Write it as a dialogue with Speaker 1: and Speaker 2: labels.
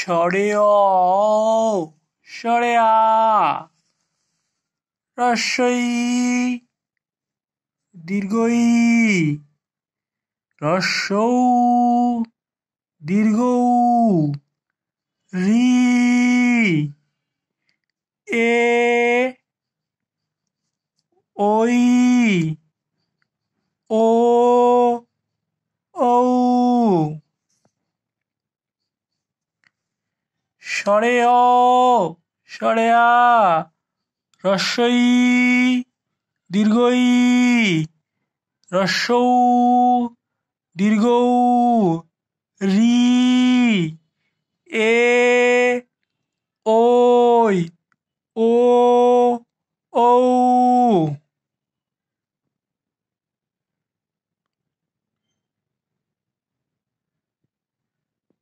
Speaker 1: সরে অ সরে আ রস্বই দীর্ঘই রস্যৌ দীর্ঘ রি এ ওই সরে অ সরে আ রস্যই দীর্ঘই রস্যৌ দীর্ঘ রি এ ওই ও ঔ